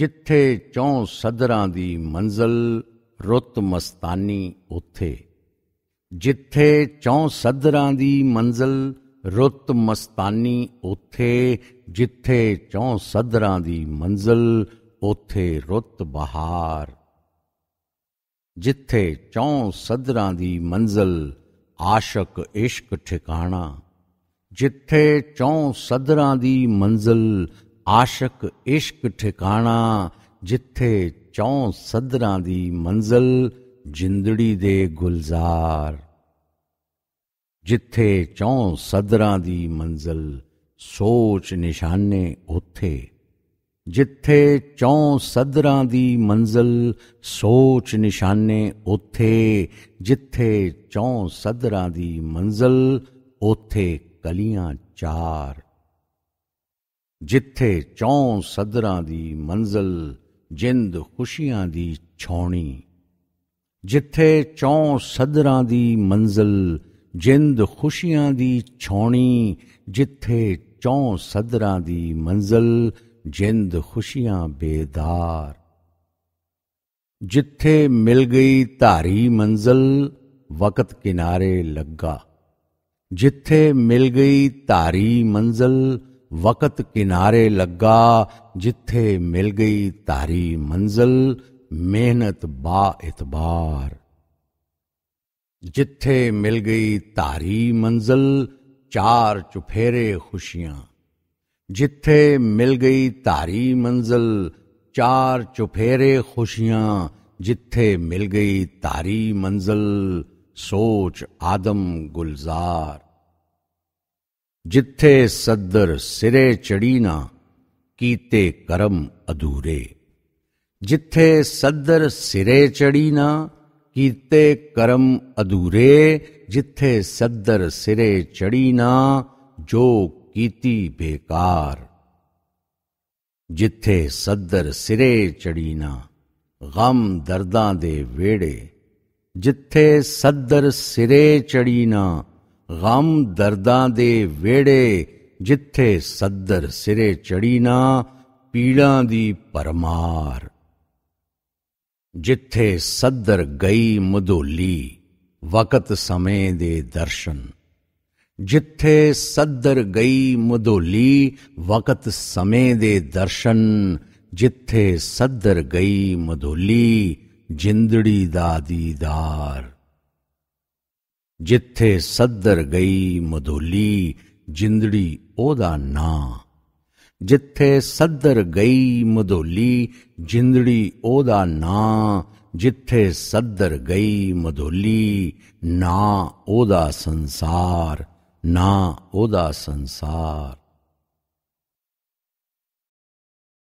ਜਿੱਥੇ ਚੌ ਸਦਰਾਂ ਦੀ ਮੰਜ਼ਲ ਰੁੱਤ ਮਸਤਾਨੀ ਉਥੇ ਜਿੱਥੇ ਚੌ ਸਦਰਾਂ ਦੀ ਮੰਜ਼ਲ ਰੁੱਤ ਮਸਤਾਨੀ ਉਥੇ ਜਿੱਥੇ ਚੌ ਸਦਰਾਂ ਦੀ ਮੰਜ਼ਲ ਉਥੇ ਰੁੱਤ ਬਹਾਰ ਜਿੱਥੇ ਚੌ ਸਦਰਾਂ ਦੀ ਮੰਜ਼ਲ ਆਸ਼ਕ ਇਸ਼ਕ ਠਿਕਾਣਾ ਜਿੱਥੇ ਚੌ ਸਦਰਾਂ ਦੀ ਮੰਜ਼ਲ ਆਸ਼ਕ ਇਸ਼ਕ ਠਿਕਾਣਾ ਜਿੱਥੇ ਚੌ ਸਦਰਾਂ ਦੀ ਮੰਜ਼ਲ ਜਿੰਦੜੀ ਦੇ ਗੁਲਜ਼ਾਰ ਜਿੱਥੇ ਚੌ ਸਦਰਾਂ ਦੀ ਮੰਜ਼ਲ ਸੋਚ ਨਿਸ਼ਾਨੇ ਉੱਥੇ ਜਿੱਥੇ ਚੌ ਸਦਰਾਂ ਦੀ ਮੰਜ਼ਲ ਸੋਚ ਨਿਸ਼ਾਨੇ ਉੱਥੇ ਜਿੱਥੇ ਚੌ ਸਦਰਾਂ ਦੀ ਮੰਜ਼ਲ ਉੱਥੇ ਕਲੀਆਂ ਚਾਰ ਜਿੱਥੇ ਚੌਂ ਸਦਰਾਂ ਦੀ ਮੰਜ਼ਲ ਜਿੰਦ ਖੁਸ਼ੀਆਂ ਦੀ ਛਾਉਣੀ ਜਿੱਥੇ ਚੌਂ ਸਦਰਾਂ ਦੀ ਮੰਜ਼ਲ ਜਿੰਦ ਖੁਸ਼ੀਆਂ ਦੀ ਛਾਉਣੀ ਜਿੱਥੇ ਚੌਂ ਸਦਰਾਂ ਦੀ ਮੰਜ਼ਲ ਜਿੰਦ ਖੁਸ਼ੀਆਂ ਬੇਦਾਰ ਜਿੱਥੇ ਮਿਲ ਗਈ ਧਾਰੀ ਮੰਜ਼ਲ ਵਕਤ ਕਿਨਾਰੇ ਲੱਗਾ ਜਿੱਥੇ ਮਿਲ ਗਈ ਧਾਰੀ ਮੰਜ਼ਲ वक़्त किनारे लगा जिथे मिल गई तारी मंजिल मेहनत बा इतबार जिथे मिल गई तारी मंजिल चार चुफेरे खुशियां जिथे मिल गई तारी मंजिल चार चुफेरे खुशियां जिथे मिल गई तारी मंजिल सोच आदम गुलजार ਜਿੱਥੇ ਸੱਦਰ ਸਿਰੇ ਚੜੀ ਨਾ ਕੀਤੇ ਕਰਮ ਅਧੂਰੇ ਜਿੱਥੇ ਸੱਦਰ ਸਿਰੇ ਚੜੀ ਨਾ ਕੀਤੇ ਕਰਮ ਅਧੂਰੇ ਜਿੱਥੇ ਸੱਦਰ ਸਿਰੇ ਚੜੀ ਨਾ ਜੋ ਕੀਤੀ ਬੇਕਾਰ ਜਿੱਥੇ ਸੱਦਰ ਸਿਰੇ ਚੜੀ ਨਾ ਗਮ ਦਰਦਾਂ ਦੇ ਵੇੜੇ ਜਿੱਥੇ ਸੱਦਰ ਸਿਰੇ ਚੜੀ ਨਾ ਗਮ ਦਰਦਾਂ ਦੇ ਵੇੜੇ ਜਿੱਥੇ ਸੱਦਰ ਸਿਰੇ ਚੜੀ ਨਾ ਪੀੜਾਂ ਦੀ ਪਰਮਾਰ ਜਿੱਥੇ ਸੱਦਰ ਗਈ ਮਧੋਲੀ ਵਕਤ ਸਮੇਂ ਦੇ ਦਰਸ਼ਨ ਜਿੱਥੇ ਸੱਦਰ ਗਈ ਮਧੋਲੀ ਵਕਤ ਸਮੇਂ ਦੇ ਦਰਸ਼ਨ ਜਿੱਥੇ ਸੱਦਰ ਗਈ ਮਧੋਲੀ ਜਿੰਦੜੀ ਦਾ ਦੀਦਾਰ ਜਿੱਥੇ ਸੱਦਰ ਗਈ ਮਧੂਲੀ ਜਿੰਦੜੀ ਉਹਦਾ ਨਾਂ ਜਿੱਥੇ ਸੱਦਰ ਗਈ ਮਧੂਲੀ ਜਿੰਦੜੀ ਉਹਦਾ ਨਾਂ ਜਿੱਥੇ ਸੱਦਰ ਗਈ ਮਧੂਲੀ ਨਾ ਉਹਦਾ ਸੰਸਾਰ ਨਾ ਉਹਦਾ ਸੰਸਾਰ